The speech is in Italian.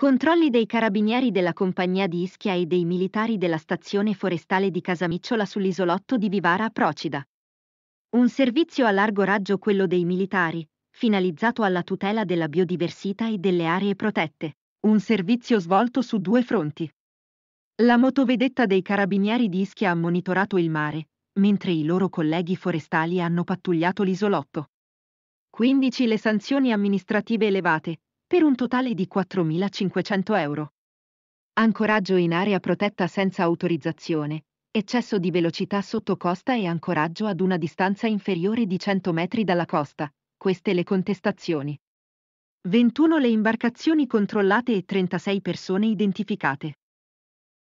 Controlli dei carabinieri della compagnia di Ischia e dei militari della stazione forestale di Casamicciola sull'isolotto di Vivara a Procida. Un servizio a largo raggio quello dei militari, finalizzato alla tutela della biodiversità e delle aree protette. Un servizio svolto su due fronti. La motovedetta dei carabinieri di Ischia ha monitorato il mare, mentre i loro colleghi forestali hanno pattugliato l'isolotto. 15 le sanzioni amministrative elevate, per un totale di 4.500 euro. Ancoraggio in area protetta senza autorizzazione, eccesso di velocità sotto costa e ancoraggio ad una distanza inferiore di 100 metri dalla costa, queste le contestazioni. 21 le imbarcazioni controllate e 36 persone identificate.